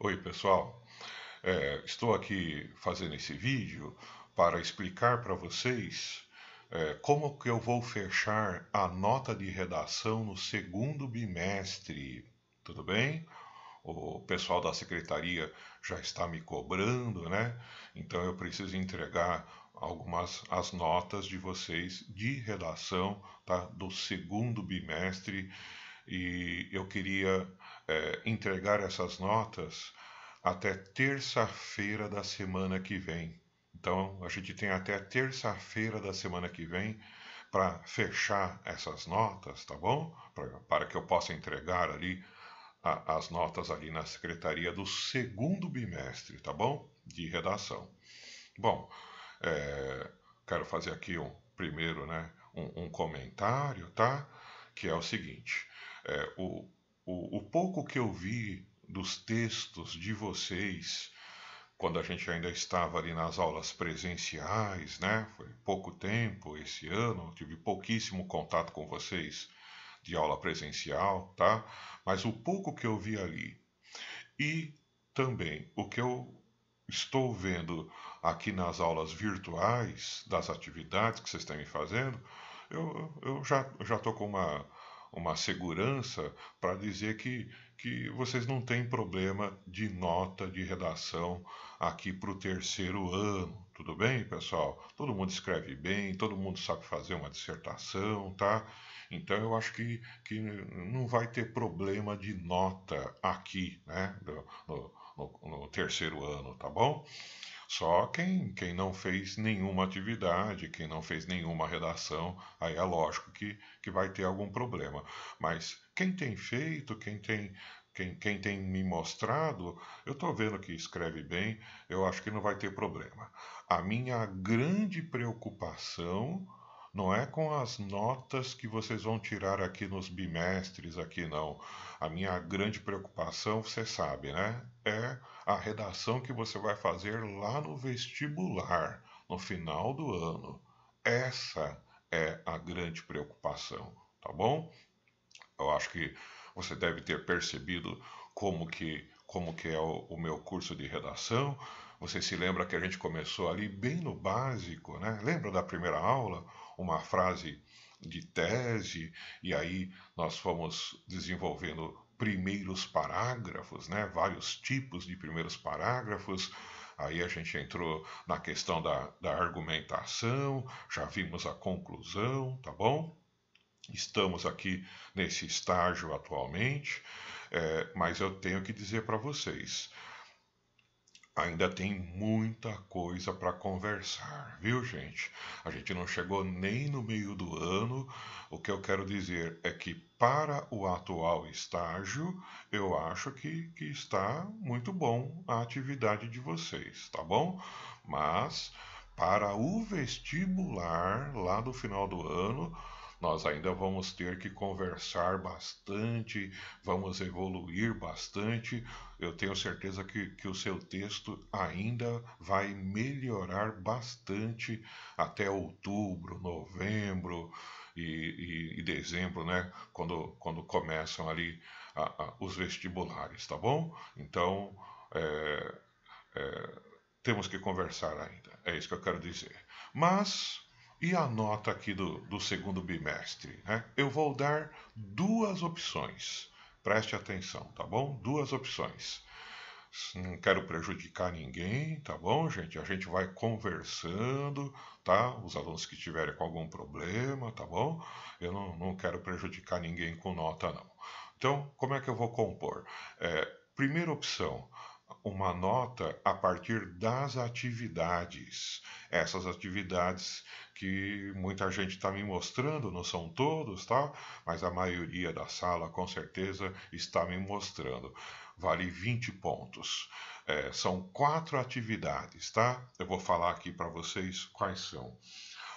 Oi, pessoal. É, estou aqui fazendo esse vídeo para explicar para vocês é, como que eu vou fechar a nota de redação no segundo bimestre. Tudo bem? O pessoal da secretaria já está me cobrando, né? Então eu preciso entregar algumas as notas de vocês de redação tá? do segundo bimestre e eu queria é, entregar essas notas até terça-feira da semana que vem. Então, a gente tem até terça-feira da semana que vem para fechar essas notas, tá bom? Pra, para que eu possa entregar ali a, as notas ali na secretaria do segundo bimestre, tá bom? De redação. Bom, é, quero fazer aqui um primeiro, né, um, um comentário, tá? Que é o seguinte: é, o, o, o pouco que eu vi dos textos de vocês, quando a gente ainda estava ali nas aulas presenciais, né? Foi pouco tempo esse ano, tive pouquíssimo contato com vocês de aula presencial, tá? Mas o pouco que eu vi ali e também o que eu estou vendo aqui nas aulas virtuais das atividades que vocês estão me fazendo, eu, eu já estou com uma uma segurança para dizer que, que vocês não têm problema de nota de redação aqui para o terceiro ano. Tudo bem, pessoal? Todo mundo escreve bem, todo mundo sabe fazer uma dissertação, tá? Então eu acho que, que não vai ter problema de nota aqui, né? No, no, no terceiro ano, tá bom? Só quem, quem não fez nenhuma atividade, quem não fez nenhuma redação, aí é lógico que, que vai ter algum problema. Mas quem tem feito, quem tem quem, quem, tem me mostrado, eu estou vendo que escreve bem, eu acho que não vai ter problema. A minha grande preocupação não é com as notas que vocês vão tirar aqui nos bimestres, aqui não. A minha grande preocupação, você sabe, né? É a redação que você vai fazer lá no vestibular, no final do ano. Essa é a grande preocupação, tá bom? Eu acho que você deve ter percebido como que, como que é o, o meu curso de redação. Você se lembra que a gente começou ali bem no básico, né? Lembra da primeira aula? uma frase de tese, e aí nós fomos desenvolvendo primeiros parágrafos, né? vários tipos de primeiros parágrafos. Aí a gente entrou na questão da, da argumentação, já vimos a conclusão, tá bom? Estamos aqui nesse estágio atualmente, é, mas eu tenho que dizer para vocês: Ainda tem muita coisa para conversar, viu, gente? A gente não chegou nem no meio do ano. O que eu quero dizer é que, para o atual estágio, eu acho que, que está muito bom a atividade de vocês, tá bom? Mas, para o vestibular, lá do final do ano, nós ainda vamos ter que conversar bastante, vamos evoluir bastante. Eu tenho certeza que, que o seu texto ainda vai melhorar bastante até outubro, novembro e, e, e dezembro, né? Quando, quando começam ali a, a, os vestibulares, tá bom? Então, é, é, temos que conversar ainda. É isso que eu quero dizer. Mas e a nota aqui do, do segundo bimestre? Né? Eu vou dar duas opções. Preste atenção, tá bom? Duas opções. Não quero prejudicar ninguém, tá bom, gente? A gente vai conversando, tá? Os alunos que tiverem com algum problema, tá bom? Eu não, não quero prejudicar ninguém com nota, não. Então, como é que eu vou compor? É, primeira opção, uma nota a partir das atividades. Essas atividades que muita gente está me mostrando, não são todos, tá? Mas a maioria da sala com certeza está me mostrando. Vale 20 pontos. É, são quatro atividades, tá? Eu vou falar aqui para vocês quais são.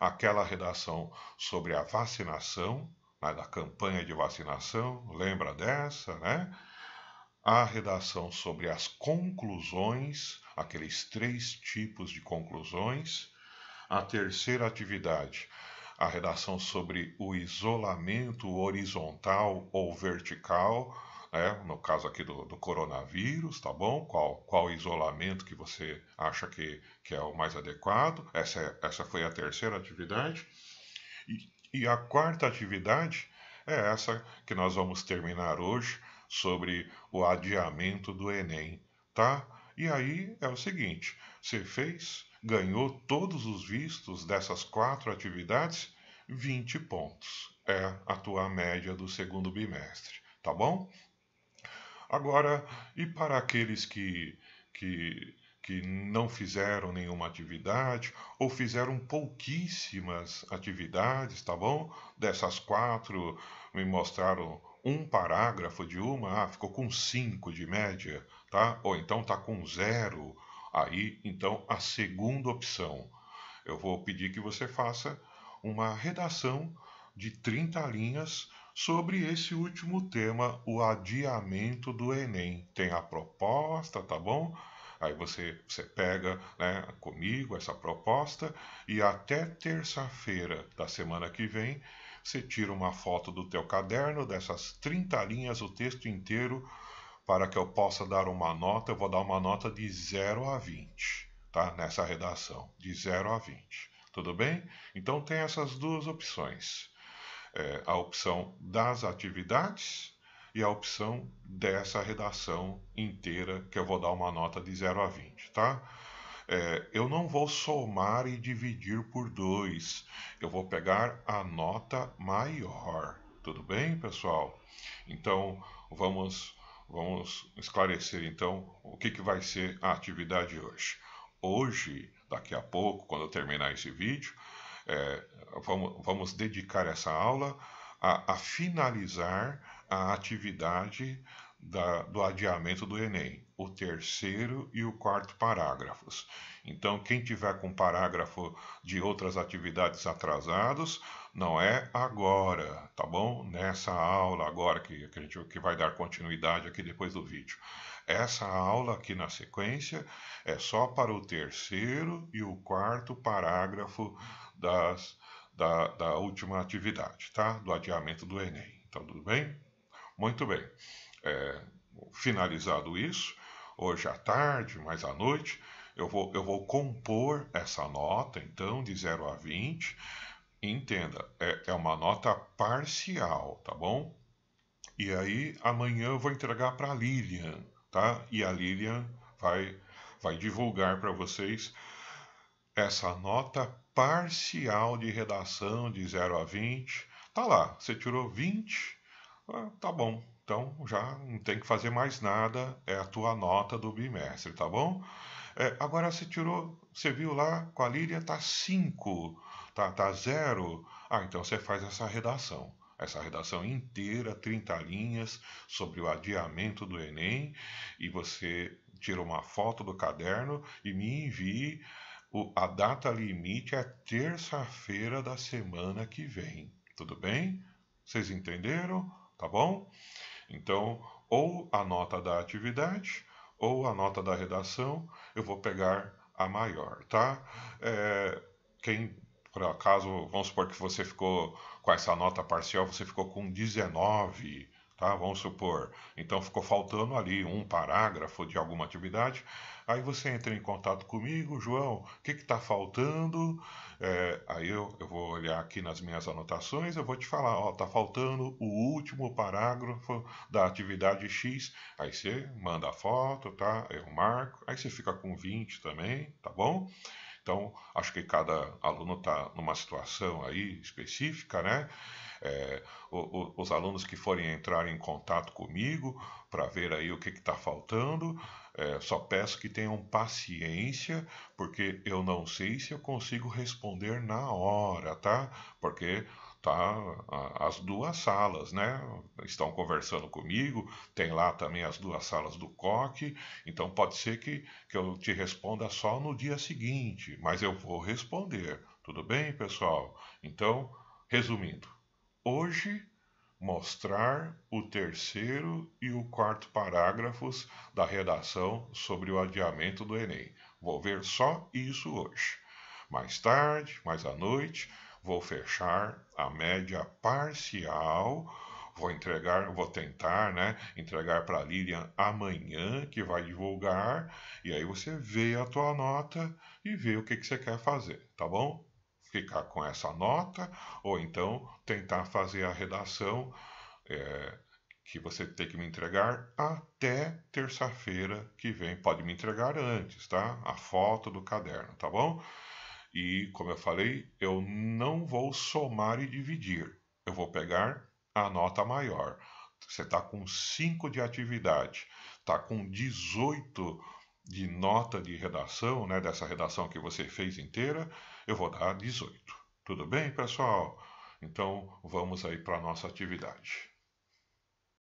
Aquela redação sobre a vacinação, né, da campanha de vacinação, lembra dessa, né? a redação sobre as conclusões, aqueles três tipos de conclusões. A terceira atividade, a redação sobre o isolamento horizontal ou vertical, né? no caso aqui do, do, coronavírus, tá bom? Qual, qual isolamento que você acha que, que é o mais adequado? Essa, essa foi a terceira atividade. E, e a quarta atividade é essa que nós vamos terminar hoje, sobre o adiamento do Enem, tá? E aí é o seguinte: você fez, ganhou todos os vistos dessas quatro atividades, 20 pontos. É a tua média do segundo bimestre, tá bom? Agora, e para aqueles que, que, que não fizeram nenhuma atividade ou fizeram pouquíssimas atividades, tá bom? Dessas quatro, me mostraram um parágrafo de uma, ah, ficou com 5 de média, tá? Ou então tá com zero. Aí, então, a segunda opção, eu vou pedir que você faça uma redação de 30 linhas sobre esse último tema, o adiamento do Enem. Tem a proposta, tá bom? Aí você, você pega né, comigo essa proposta e até terça-feira da semana que vem você tira uma foto do teu caderno, dessas 30 linhas, o texto inteiro, para que eu possa dar uma nota. Eu vou dar uma nota de 0 a 20, tá? Nessa redação, de 0 a 20. Tudo bem? Então tem essas duas opções. É, a opção das atividades e a opção dessa redação inteira, que eu vou dar uma nota de 0 a 20, tá? É, eu não vou somar e dividir por 2. Eu vou pegar a nota maior. Tudo bem, pessoal? Então, vamos, vamos esclarecer então o que, que vai ser a atividade hoje. Hoje, daqui a pouco, quando eu terminar esse vídeo, é, vamos, vamos dedicar essa aula a, a finalizar a atividade da, do adiamento do Enem, o terceiro e o quarto parágrafos. Então, quem tiver com parágrafo de outras atividades atrasados, não é agora, tá bom? Nessa aula agora que, que a gente que vai dar continuidade aqui depois do vídeo. Essa aula aqui na sequência é só para o terceiro e o quarto parágrafo das, da, da última atividade, tá? Do adiamento do Enem. Então, tudo bem? Muito bem é, finalizado isso, hoje à tarde, mais à noite, eu vou, eu vou compor essa nota, então, de 0 a 20. Entenda, é, é uma nota parcial, tá bom? E aí, amanhã eu vou entregar para a Lilian, tá? E a Lilian vai, vai divulgar para vocês essa nota parcial de redação de 0 a 20. Tá lá, você tirou 20, ah, tá bom, então já não tem que fazer mais nada, é a tua nota do bimestre, tá bom? É, agora você tirou, você viu lá com a Líria tá 5, tá, tá zero, Ah, então você faz essa redação. Essa redação inteira, 30 linhas, sobre o adiamento do Enem, e você tira uma foto do caderno e me envie. O, a data limite é terça-feira da semana que vem. Tudo bem? Vocês entenderam? Tá bom? Então, ou a nota da atividade ou a nota da redação, eu vou pegar a maior, tá? É, quem, por acaso, vamos supor que você ficou com essa nota parcial, você ficou com 19 Tá? Vamos supor, então ficou faltando ali um parágrafo de alguma atividade, aí você entra em contato comigo, João, o que está faltando? É, aí eu, eu vou olhar aqui nas minhas anotações, eu vou te falar, ó, está faltando o último parágrafo da atividade X, aí você manda a foto, tá? Eu marco, aí você fica com 20 também, tá bom? Então, acho que cada aluno está numa situação aí específica, né? É, o, o, os alunos que forem entrar em contato comigo para ver aí o que está faltando, é, só peço que tenham paciência, porque eu não sei se eu consigo responder na hora, tá? Porque tá as duas salas, né? Estão conversando comigo, tem lá também as duas salas do COC, então pode ser que, que eu te responda só no dia seguinte, mas eu vou responder, tudo bem, pessoal? Então, resumindo, hoje mostrar o terceiro e o quarto parágrafos da redação sobre o adiamento do Enem. Vou ver só isso hoje. Mais tarde, mais à noite, vou fechar a média parcial, vou entregar, vou tentar, né, entregar para a Lilian amanhã que vai divulgar, e aí você vê a tua nota e vê o que, que você quer fazer, tá bom? Ficar com essa nota ou então tentar fazer a redação é, que você tem que me entregar até terça-feira que vem. Pode me entregar antes, tá? A foto do caderno, tá bom? E, como eu falei, eu não vou somar e dividir. Eu vou pegar a nota maior. Você está com 5 de atividade, está com 18 de nota de redação, né, dessa redação que você fez inteira, eu vou dar 18. Tudo bem, pessoal? Então, vamos aí para a nossa atividade.